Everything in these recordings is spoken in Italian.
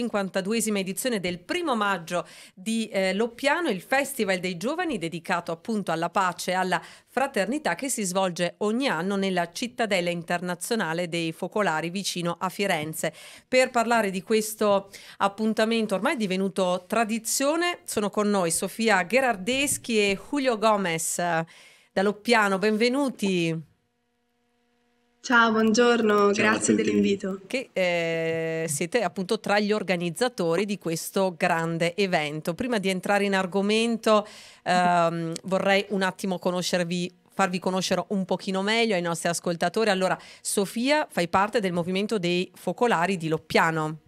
52esima edizione del primo maggio di eh, Loppiano, il Festival dei Giovani dedicato appunto alla pace e alla fraternità che si svolge ogni anno nella cittadella internazionale dei focolari vicino a Firenze. Per parlare di questo appuntamento ormai divenuto tradizione sono con noi Sofia Gherardeschi e Julio Gomez eh, da Loppiano, benvenuti. Ciao, buongiorno, Ciao grazie dell'invito. Che eh, siete appunto tra gli organizzatori di questo grande evento. Prima di entrare in argomento ehm, vorrei un attimo conoscervi farvi conoscere un pochino meglio ai nostri ascoltatori. Allora, Sofia, fai parte del movimento dei focolari di Loppiano.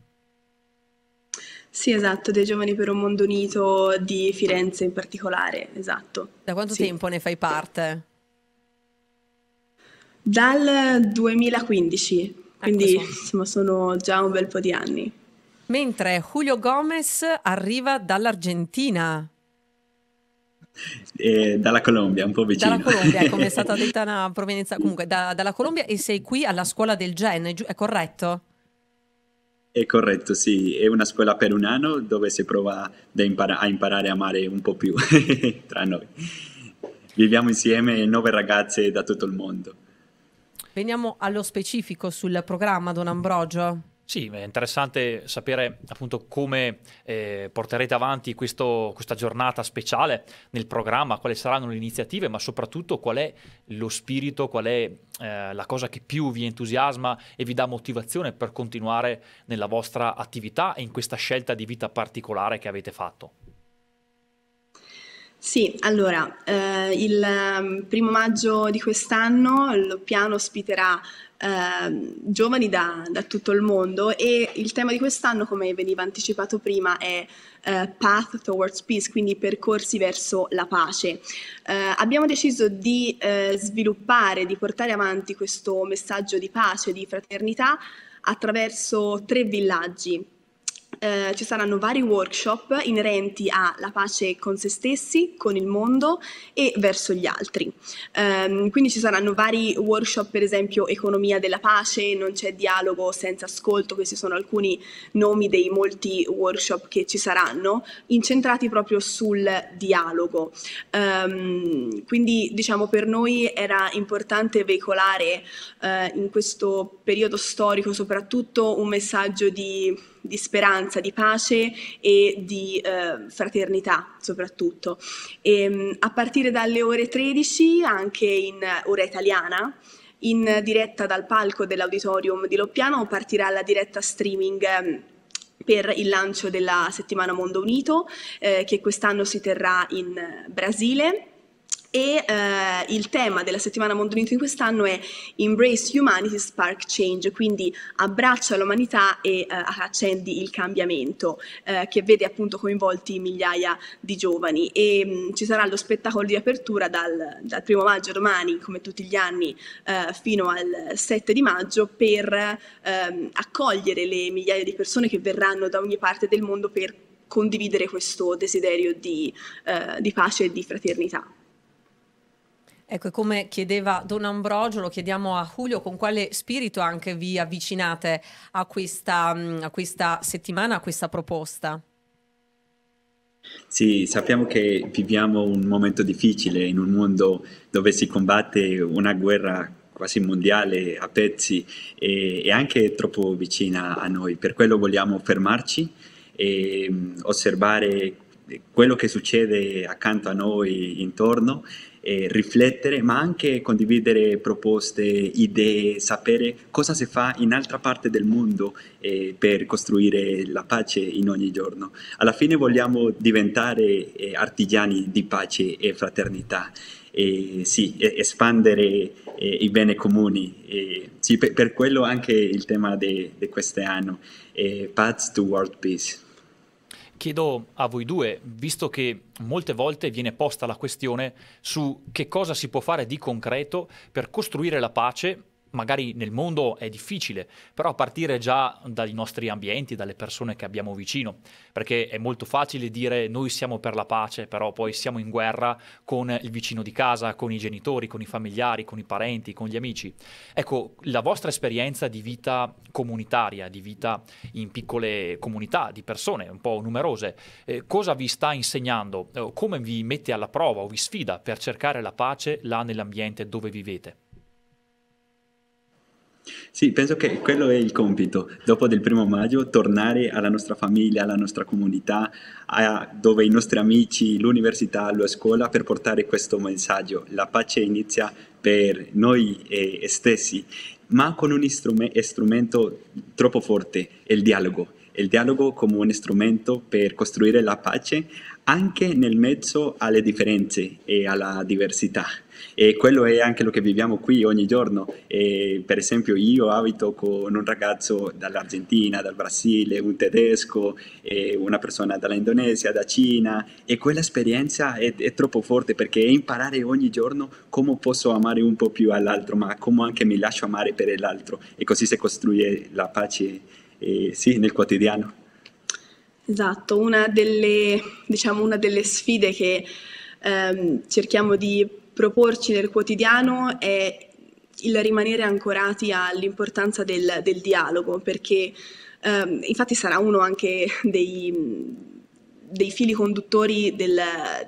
Sì, esatto, dei Giovani per un Mondo Unito di Firenze in particolare, esatto. Da quanto sì. tempo ne fai parte? Sì. Dal 2015, ecco, quindi ecco insomma, sono già un bel po' di anni. Mentre Julio Gomez arriva dall'Argentina. Eh, dalla Colombia, un po' vicino. Dalla Colombia, come è stata detta una provenienza comunque, da, dalla Colombia e sei qui alla scuola del Gen, è corretto? È corretto, sì, è una scuola per un anno dove si prova impara- a imparare a amare un po' più tra noi. Viviamo insieme nove ragazze da tutto il mondo. Veniamo allo specifico sul programma, Don Ambrogio. Sì, è interessante sapere appunto come eh, porterete avanti questo, questa giornata speciale nel programma, quali saranno le iniziative, ma soprattutto qual è lo spirito, qual è eh, la cosa che più vi entusiasma e vi dà motivazione per continuare nella vostra attività e in questa scelta di vita particolare che avete fatto. Sì, allora, eh, il ehm, primo maggio di quest'anno piano ospiterà eh, giovani da, da, tutto il mondo e il tema di quest'anno, come veniva anticipato prima, è eh, Path Towards Peace, quindi percorsi verso la pace. Eh, abbiamo deciso di eh, sviluppare, di portare avanti questo messaggio di pace, di fraternità attraverso tre villaggi eh, ci saranno vari workshop inerenti alla pace con se stessi, con il mondo e verso gli altri. Um, quindi ci saranno vari workshop, per esempio economia della pace, non c'è dialogo senza ascolto, questi sono alcuni nomi dei molti workshop che ci saranno, incentrati proprio sul dialogo. Um, quindi diciamo per noi era importante veicolare eh, in questo periodo storico soprattutto un messaggio di di speranza, di pace e di eh, fraternità soprattutto. E, ehm, a partire dalle ore 13, anche in ora italiana, in diretta dal palco dell'auditorium di Loppiano partirà la diretta streaming ehm, per il lancio della settimana Mondo Unito eh, che quest'anno si terrà in Brasile e eh, il tema della settimana Mondo Unito di quest'anno è Embrace Humanity Spark Change, quindi abbraccia l'umanità e eh, accendi il cambiamento, eh, che vede appunto coinvolti migliaia di giovani. E mh, mm, ci sarà lo spettacolo di apertura dal, dal primo maggio domani, come tutti gli anni, eh, fino al 7 di maggio, per ehm, accogliere le migliaia di persone che verranno da ogni parte del mondo per condividere questo desiderio di, eh, di pace e di fraternità. Ecco, come chiedeva Don Ambrogio, lo chiediamo a Julio, con quale spirito anche vi avvicinate a questa, mm, a questa settimana, a questa proposta? Sì, sappiamo che viviamo un momento difficile in un mondo dove si combatte una guerra quasi mondiale a pezzi e, e anche troppo vicina a noi. Per quello vogliamo fermarci e mm, osservare quello che succede accanto a noi, intorno, eh, riflettere, ma anche condividere proposte, idee, sapere cosa si fa in altra parte del mondo eh, per costruire la pace in ogni giorno. Alla fine vogliamo diventare eh, artigiani di pace e fraternità. sì, espandere eh, i beni comuni. Sì, per, per, quello anche il tema di quest'anno, eh, Paths to World Peace chiedo a voi due, visto che molte volte viene posta la questione su che cosa si può fare di concreto per costruire la pace magari nel mondo è difficile, però a partire già dai nostri ambienti, dalle persone che abbiamo vicino, perché è molto facile dire noi siamo per la pace, però poi siamo in guerra con il vicino di casa, con i genitori, con i familiari, con i parenti, con gli amici. Ecco, la vostra esperienza di vita comunitaria, di vita in piccole comunità, di persone un po' numerose, eh, cosa vi sta insegnando, eh, come vi mette alla prova o vi sfida per cercare la pace là nell'ambiente dove vivete? Sì, penso che quello è il compito, dopo del primo maggio, tornare alla nostra famiglia, alla nostra comunità, a, dove i nostri amici, l'università, la scuola, per portare questo messaggio. La pace inizia per noi eh, stessi, ma con un strumento, strumento troppo forte, il dialogo. Il dialogo come un strumento per costruire la pace anche nel mezzo alle differenze e alla diversità e quello è anche lo che viviamo qui ogni giorno. E, per esempio io abito con un ragazzo dall'Argentina, dal Brasile, un tedesco, una persona dall'Indonesia, da Cina e quell'esperienza è, è troppo forte perché è imparare ogni giorno come posso amare un po' più all'altro, ma come anche mi lascio amare per l'altro e così si costruisce la pace eh, sì, nel quotidiano. Esatto, una delle, diciamo, una delle sfide che ehm, cerchiamo di proporci nel quotidiano è il rimanere ancorati all'importanza del, del dialogo, perché ehm, infatti sarà uno anche dei dei fili conduttori del,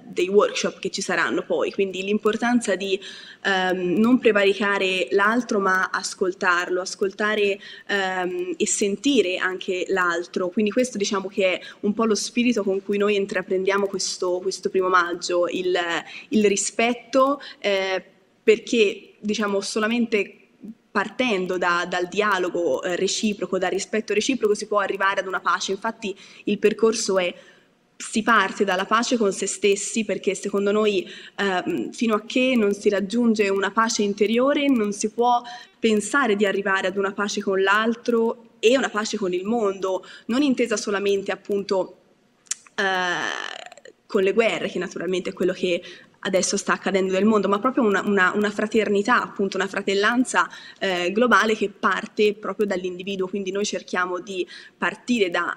dei workshop che ci saranno poi, quindi l'importanza di ehm, non prevaricare l'altro ma ascoltarlo, ascoltare ehm, e sentire anche l'altro, quindi questo diciamo che è un po' lo spirito con cui noi intraprendiamo questo, questo primo maggio, il, il rispetto eh, perché diciamo solamente partendo da, dal dialogo eh, reciproco, dal rispetto reciproco si può arrivare ad una pace, infatti il percorso è si parte dalla pace con se stessi perché secondo noi eh, fino a che non si raggiunge una pace interiore non si può pensare di arrivare ad una pace con l'altro e una pace con il mondo, non intesa solamente appunto eh, con le guerre, che naturalmente è quello che adesso sta accadendo nel mondo, ma proprio una, una, una fraternità, appunto una fratellanza eh, globale che parte proprio dall'individuo, quindi noi cerchiamo di partire da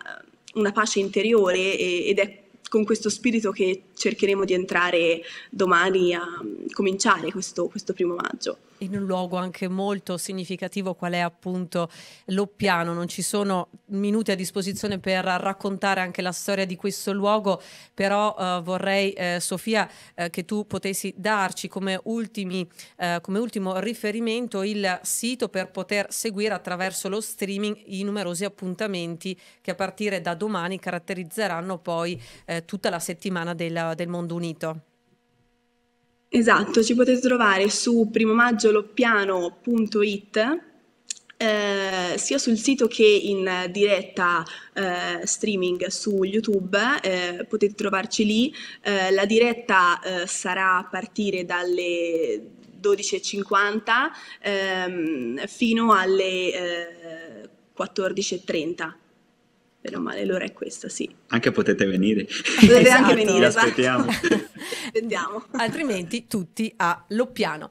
una pace interiore ed è con questo spirito che cercheremo di entrare domani a mm, cominciare questo, questo primo maggio. In un luogo anche molto significativo qual è appunto Loppiano, non ci sono minuti a disposizione per raccontare anche la storia di questo luogo, però eh, vorrei eh, Sofia eh, che tu potessi darci come, ultimi, eh, come ultimo riferimento il sito per poter seguire attraverso lo streaming i numerosi appuntamenti che a partire da domani caratterizzeranno poi eh, tutta la settimana del, del Mondo Unito. Esatto, ci potete trovare su primomaggioloppiano.it eh, sia sul sito che in diretta eh, streaming su YouTube, eh, potete trovarci lì. Eh, la diretta eh, sarà a partire dalle 12.50 ehm, fino alle 14.30. Eh, Meno male, l'ora è questa, sì. Anche potete venire. Potete esatto. anche venire, aspettiamo. Esatto. Altrimenti tutti a Loppiano.